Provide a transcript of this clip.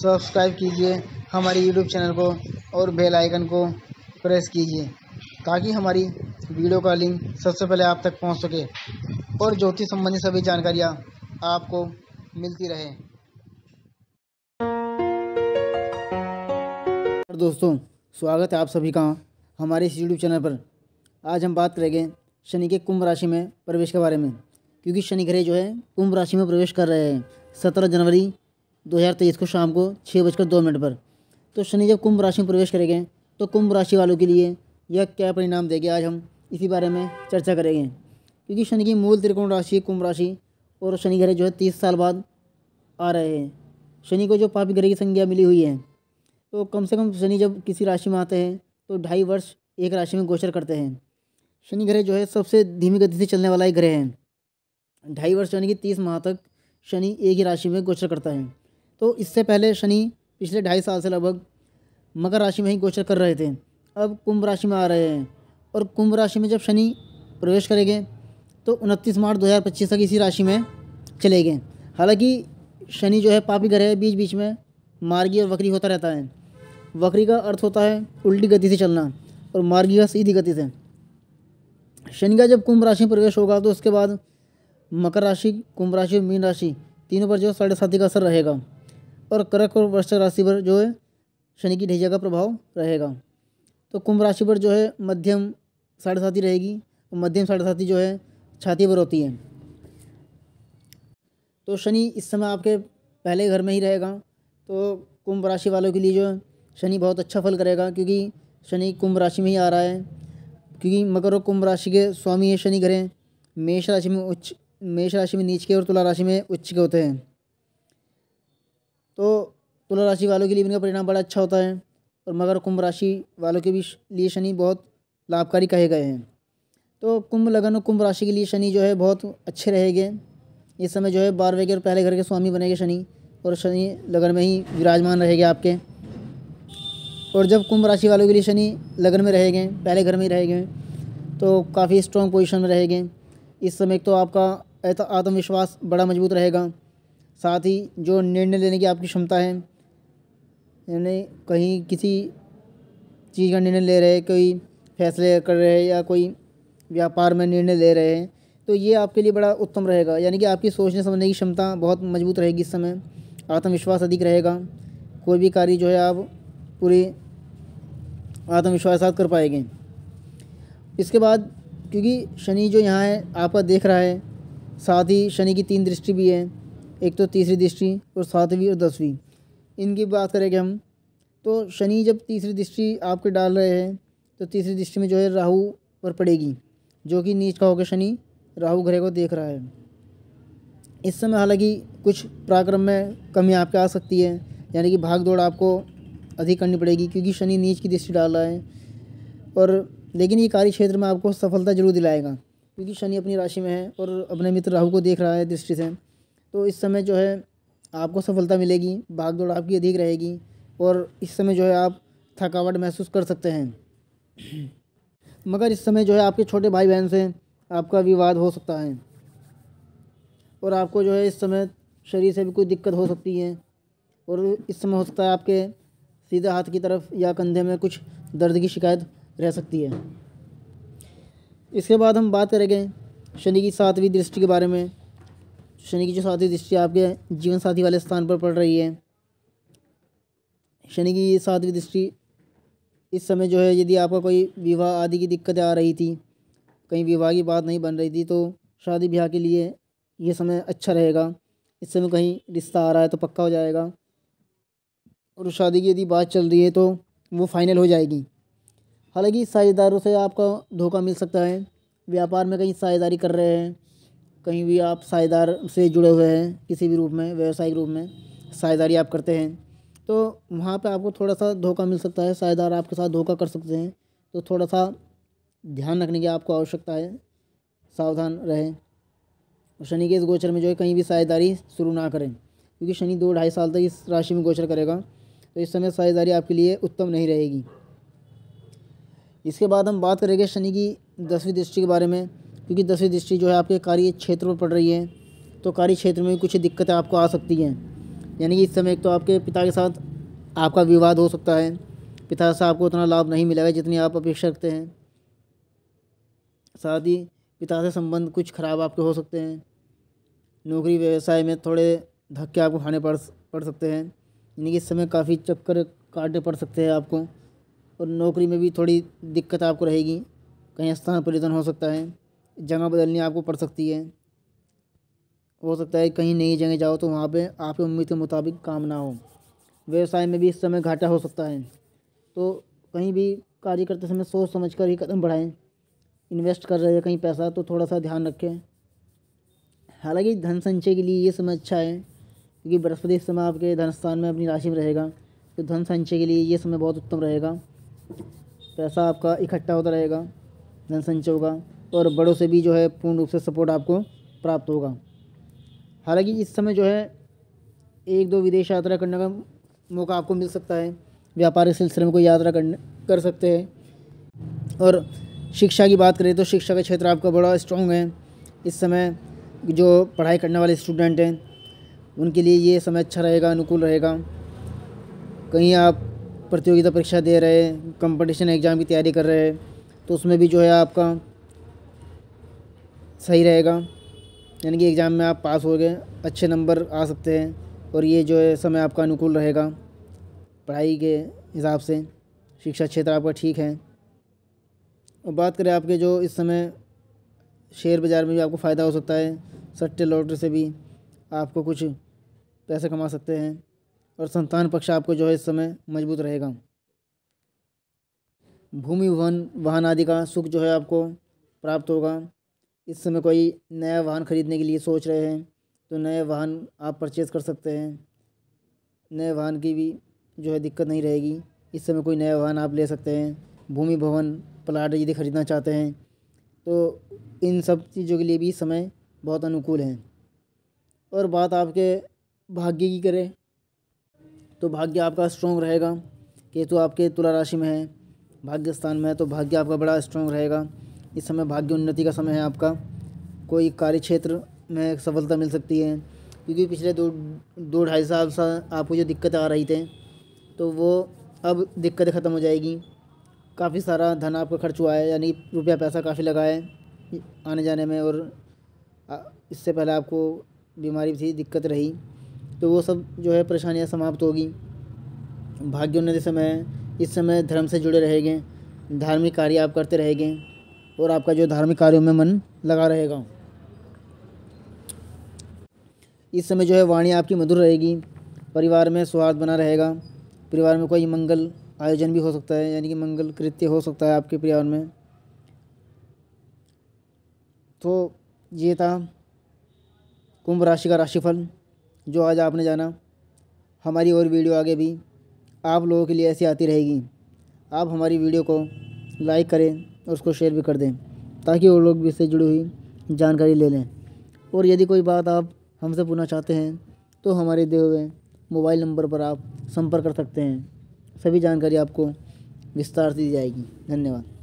subscribe कीजिए हमारे YouTube channel को और बेल आइकन को प्रेस कीजिए ताकि हमारी वीडियो का लिंक सबसे पहले आप तक पहुंच सके और ज्योतिष संबंधी सभी जानकारियां आपको मिलती रहे दोस्तों स्वागत है आप सभी का हमारे इस यूट्यूब चैनल पर आज हम बात करेंगे शनि के कुंभ राशि में प्रवेश के बारे में क्योंकि शनि ग्रह जो है कुंभ राशि में प्रवेश कर रहे हैं सत्रह जनवरी तेईस को शाम को छः बजकर दो मिनट पर तो शनि जब कुंभ राशि में प्रवेश करेंगे तो कुंभ राशि वालों के लिए यह क्या परिणाम देंगे आज हम इसी बारे में चर्चा करेंगे क्योंकि शनि की मूल त्रिकोण राशि कुंभ राशि और शनि ग्रह जो है तीस साल बाद आ रहे हैं शनि को जो पापी ग्रह की संज्ञा मिली हुई है तो कम से कम शनि जब किसी राशि में आते हैं तो ढाई वर्ष एक राशि में गोचर करते हैं शनि ग्रह जो है सबसे धीमी गति से चलने वाला एक ग्रह है ढाई वर्ष यानी कि तीस माह तक शनि एक ही राशि में गोचर करता है तो इससे पहले शनि पिछले ढाई साल से लगभग मकर राशि में ही गोचर कर रहे थे अब कुंभ राशि में आ रहे हैं और कुंभ राशि में जब शनि प्रवेश करेंगे तो उनतीस मार्च दो तक इसी राशि में चले गए हालांकि शनि जो है पापी ग्रह बीच बीच में मार्गी और वक्री होता रहता है वक्री का अर्थ होता है उल्टी गति से चलना और मार्गी का सीधी गति से शनि का जब कुंभ राशि में प्रवेश होगा तो उसके बाद मकर राशि कुंभ राशि और मीन राशि तीनों पर जो साढ़े साथी का असर रहेगा और कर्क और वृश्चिक राशि पर जो है शनि की ढैया का प्रभाव रहेगा तो कुंभ राशि पर जो है मध्यम साढ़े साथी रहेगी और तो मध्यम साढ़े साथी जो है छाती पर होती है तो शनि इस समय आपके पहले घर में ही रहेगा तो कुंभ राशि वालों के लिए जो है शनि बहुत अच्छा फल करेगा क्योंकि शनि कुंभ राशि में ही आ रहा है क्योंकि मकर और कुंभ राशि के स्वामी ये शनि ग्रह मेष राशि में उच्च मेष राशि में नीच के और तुला राशि में उच्च के होते हैं तो तुला राशि वालों के लिए इनका परिणाम बड़ा अच्छा होता है और मगर कुंभ राशि वालों के भी लिए शनि बहुत लाभकारी कहे गए हैं तो कुंभ लगन और कुंभ राशि के लिए शनि जो है बहुत अच्छे रहेंगे इस समय जो है बारहवें के और पहले घर के स्वामी बनेंगे शनि और शनि लगन में ही विराजमान रहेंगे आपके और जब कुंभ राशि वालों के लिए शनि लगन में रहेंगे पहले घर में ही रहेंगे तो काफ़ी स्ट्रॉन्ग पोजिशन में रहेंगे इस समय तो आपका आत्मविश्वास बड़ा मजबूत रहेगा साथ ही जो निर्णय लेने की आपकी क्षमता है यानी कहीं किसी चीज़ का निर्णय ले रहे हैं कोई फैसले कर रहे हैं या कोई व्यापार में निर्णय ले रहे हैं तो ये आपके लिए बड़ा उत्तम रहेगा यानी कि आपकी सोचने समझने की क्षमता बहुत मजबूत रहेगी इस समय आत्मविश्वास अधिक रहेगा कोई भी कार्य जो है आप पूरे आत्मविश्वास साथ कर पाएंगे इसके बाद क्योंकि शनि जो यहाँ है आपका देख रहा है साथ ही शनि की तीन दृष्टि भी है एक तो तीसरी दृष्टि और सातवीं और दसवीं इनकी बात करेंगे हम तो शनि जब तीसरी दृष्टि आपके डाल रहे हैं तो तीसरी दृष्टि में जो है राहु पर पड़ेगी जो कि नीच का होकर शनि राहु ग्रह को देख रहा है इस समय हालांकि कुछ पराक्रम में कमी आपके आ सकती है यानी कि भाग दौड़ आपको अधिक करनी पड़ेगी क्योंकि शनि नीच की दृष्टि डाल रहा है और लेकिन ये कार्य क्षेत्र में आपको सफलता जरूर दिलाएगा क्योंकि शनि अपनी राशि में है और अपने मित्र राहु को देख रहा है दृष्टि से तो इस समय जो है आपको सफलता मिलेगी भाग दौड़ आपकी अधिक रहेगी और इस समय जो है आप थकावट महसूस कर सकते हैं मगर इस समय जो है आपके छोटे भाई बहन से आपका विवाद हो सकता है और आपको जो है इस समय शरीर से भी कोई दिक्कत हो सकती है और इस समय हो सकता है आपके सीधे हाथ की तरफ या कंधे में कुछ दर्द की शिकायत रह सकती है इसके बाद हम बात करेंगे शनि की सातवीं दृष्टि के बारे में शनि की जो सातवीं दृष्टि आपके जीवन साथी वाले स्थान पर पड़ रही है शनि की ये सातवीं दृष्टि इस समय जो है यदि आपका कोई विवाह आदि की दिक्कतें आ रही थी कहीं विवाह की बात नहीं बन रही थी तो शादी ब्याह के लिए ये समय अच्छा रहेगा इस समय कहीं रिश्ता आ रहा है तो पक्का हो जाएगा और शादी की यदि बात चल रही है तो वो फाइनल हो जाएगी हालांकि साझेदारों से आपका धोखा मिल सकता है व्यापार में कहीं साझेदारी कर रहे हैं कहीं भी आप साझेदार से जुड़े हुए हैं किसी भी रूप में व्यवसायिक रूप में साझेदारी आप करते हैं तो वहाँ पर आपको थोड़ा सा धोखा मिल सकता है साझेदार आपके साथ धोखा कर सकते हैं तो थोड़ा सा ध्यान रखने की आपको आवश्यकता है सावधान रहें शनि के इस गोचर में जो है कहीं भी साझेदारी शुरू ना करें क्योंकि शनि दो ढाई साल तक इस राशि में गोचर करेगा तो इस समय साझेदारी आपके लिए उत्तम नहीं रहेगी इसके बाद हम बात करेंगे शनि की दसवीं दृष्टि के बारे में क्योंकि दसवीं दृष्टि जो है आपके कार्य क्षेत्र में पड़ रही है तो कार्य क्षेत्र में कुछ दिक्कतें आपको आ सकती हैं यानी कि इस समय एक तो आपके पिता के साथ आपका विवाद हो सकता है पिता से आपको उतना लाभ नहीं मिलेगा जितनी आप अपेक्षा रखते हैं साथ ही पिता से संबंध कुछ ख़राब आपके हो सकते हैं नौकरी व्यवसाय में थोड़े धक्के आपको खाने पड़ पड़ सकते हैं यानी कि इस समय काफ़ी चक्कर काटने पड़ सकते हैं आपको और नौकरी में भी थोड़ी दिक्कत आपको रहेगी कहीं स्थान परिवर्तन हो सकता है जगह बदलनी आपको पड़ सकती है हो सकता है कहीं नई जगह जाओ तो वहाँ पे आपकी उम्मीद के मुताबिक काम ना हो व्यवसाय में भी इस समय घाटा हो सकता है तो कहीं भी कार्य करते समय सोच समझ कर ही कदम बढ़ाएं इन्वेस्ट कर रहे हैं कहीं पैसा तो थोड़ा सा ध्यान रखें हालांकि धन संचय के लिए ये समय अच्छा है क्योंकि बृहस्पति इस समय आपके धन स्थान में अपनी राशि में रहेगा तो धन संचय के लिए ये समय बहुत उत्तम रहेगा पैसा आपका इकट्ठा होता रहेगा धन संचय होगा और बड़ों से भी जो है पूर्ण रूप से सपोर्ट आपको प्राप्त होगा हालांकि इस समय जो है एक दो विदेश यात्रा करने का मौका आपको मिल सकता है व्यापारिक सिलसिले में कोई यात्रा करने कर सकते हैं और शिक्षा की बात करें तो शिक्षा का क्षेत्र आपका बड़ा स्ट्रॉन्ग है इस समय जो पढ़ाई करने वाले स्टूडेंट हैं उनके लिए ये समय अच्छा रहेगा अनुकूल रहेगा कहीं आप प्रतियोगिता परीक्षा दे रहे हैं कंपटीशन एग्ज़ाम की तैयारी कर रहे हैं तो उसमें भी जो है आपका सही रहेगा यानी कि एग्ज़ाम में आप पास हो गए अच्छे नंबर आ सकते हैं और ये जो है समय आपका अनुकूल रहेगा पढ़ाई के हिसाब से शिक्षा क्षेत्र आपका ठीक है और बात करें आपके जो इस समय शेयर बाज़ार में भी आपको फ़ायदा हो सकता है सट्टे लॉटरी से भी आपको कुछ पैसे कमा सकते हैं और संतान पक्ष आपको जो है इस समय मजबूत रहेगा भूमि वन वाहन आदि का सुख जो है आपको प्राप्त होगा इस समय कोई नया वाहन ख़रीदने के लिए सोच रहे हैं तो नए वाहन आप परचेज़ कर सकते हैं नए वाहन की भी जो है दिक्कत नहीं रहेगी इस समय कोई नया वाहन आप ले सकते हैं भूमि भवन प्लाट यदि ख़रीदना चाहते हैं तो इन सब चीज़ों के लिए भी समय बहुत अनुकूल है और बात आपके भाग्य की करें तो भाग्य आपका स्ट्रॉन्ग रहेगा केतु आपके तुला राशि में है भाग्य स्थान में है तो भाग्य आपका बड़ा स्ट्रॉन्ग रहेगा इस समय भाग्य उन्नति का समय है आपका कोई कार्य क्षेत्र में सफलता मिल सकती है क्योंकि पिछले दो दो ढाई साल से आपको जो दिक्कत आ रही थी तो वो अब दिक्कतें ख़त्म हो जाएगी काफ़ी सारा धन आपका खर्च हुआ है यानी रुपया पैसा काफ़ी लगा है आने जाने में और इससे पहले आपको बीमारी थी दिक्कत रही तो वो सब जो है परेशानियाँ समाप्त होगी भाग्योन्नति समय इस समय धर्म से जुड़े रहेंगे धार्मिक कार्य आप करते रहेंगे और आपका जो धार्मिक कार्यों में मन लगा रहेगा इस समय जो है वाणी आपकी मधुर रहेगी परिवार में स्वाद बना रहेगा परिवार में कोई मंगल आयोजन भी हो सकता है यानी कि मंगल कृत्य हो सकता है आपके परिवार में तो ये था कुंभ राशि का राशिफल जो आज आपने जाना हमारी और वीडियो आगे भी आप लोगों के लिए ऐसी आती रहेगी आप हमारी वीडियो को लाइक करें और उसको शेयर भी कर दें ताकि वो लोग भी इससे जुड़ी हुई जानकारी ले लें और यदि कोई बात आप हमसे पूछना चाहते हैं तो हमारे दिए हुए मोबाइल नंबर पर आप संपर्क कर सकते हैं सभी जानकारी आपको विस्तार से दी जाएगी धन्यवाद